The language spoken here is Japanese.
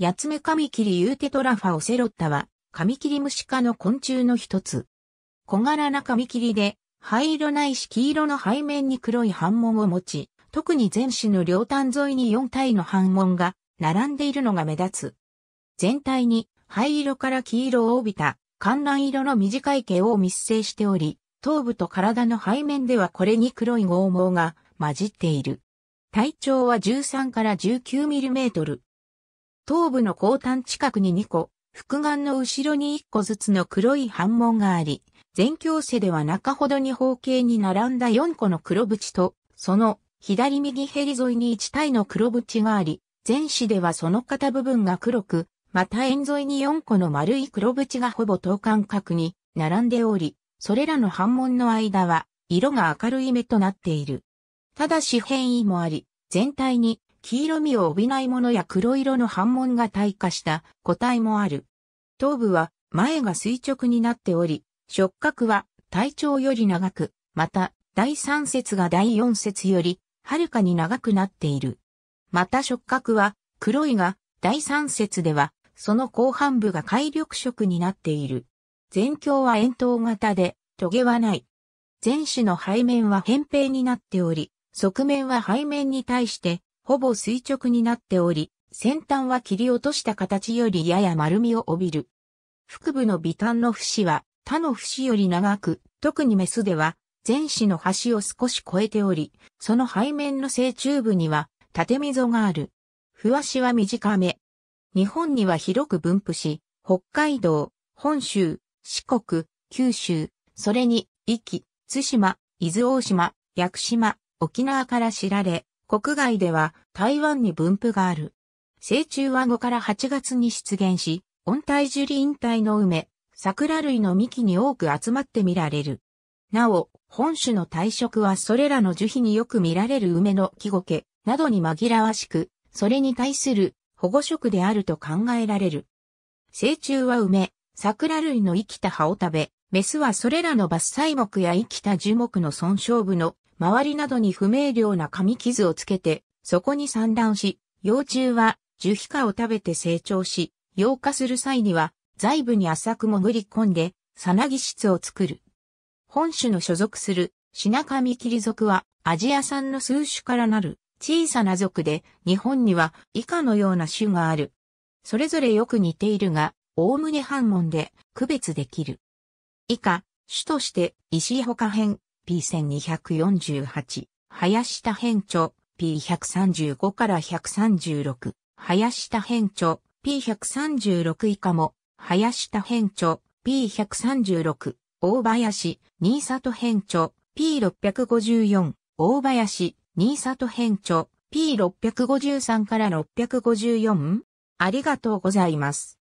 ヤツメカミキリユーテトラファオセロッタは、カミキリムシ科の昆虫の一つ。小柄なカミキリで、灰色ないし黄色の背面に黒い斑紋を持ち、特に全種の両端沿いに4体の斑紋が並んでいるのが目立つ。全体に灰色から黄色を帯びた観覧色の短い毛を密生しており、頭部と体の背面ではこれに黒い剛毛が混じっている。体長は13から19ミリメートル、頭部の後端近くに2個、複眼の後ろに1個ずつの黒い反紋があり、全教世では中ほどに方形に並んだ4個の黒縁と、その左右ヘリ沿いに1体の黒縁があり、全市ではその片部分が黒く、また円沿いに4個の丸い黒縁がほぼ等間隔に並んでおり、それらの反紋の間は色が明るい目となっている。ただし変異もあり、全体に黄色みを帯びないものや黒色の斑紋が退化した個体もある。頭部は前が垂直になっており、触覚は体長より長く、また第三節が第四節よりはるかに長くなっている。また触覚は黒いが第三節ではその後半部が海緑色になっている。全鏡は円筒型で、棘はない。前肢の背面は扁平になっており、側面は背面に対してほぼ垂直になっており、先端は切り落とした形よりやや丸みを帯びる。腹部の微端の節は他の節より長く、特にメスでは前肢の端を少し超えており、その背面の正中部には縦溝がある。ふわしは短め。日本には広く分布し、北海道、本州、四国、九州、それに、壱岐、津島、伊豆大島、屋久島、沖縄から知られ、国外では台湾に分布がある。成虫は5から8月に出現し、温帯樹林帯の梅、桜類の幹に多く集まって見られる。なお、本種の退色はそれらの樹皮によく見られる梅の木苔などに紛らわしく、それに対する保護色であると考えられる。成虫は梅、桜類の生きた葉を食べ、メスはそれらの伐採木や生きた樹木の損傷部の周りなどに不明瞭な紙傷をつけて、そこに産卵し、幼虫は樹皮化を食べて成長し、溶化する際には、財部に浅く潜り込んで、さなぎ質を作る。本種の所属する、シナカミキリ属は、アジア産の数種からなる、小さな属で、日本には以下のような種がある。それぞれよく似ているが、おおむね半門で区別できる。以下、種として、石井か編、P1248、林田編著 P135 から136、林田編著 P136 以下も、林田編著 P136、大林、新里編著 P654、大林、新里編著 P653 から 654? ありがとうございます。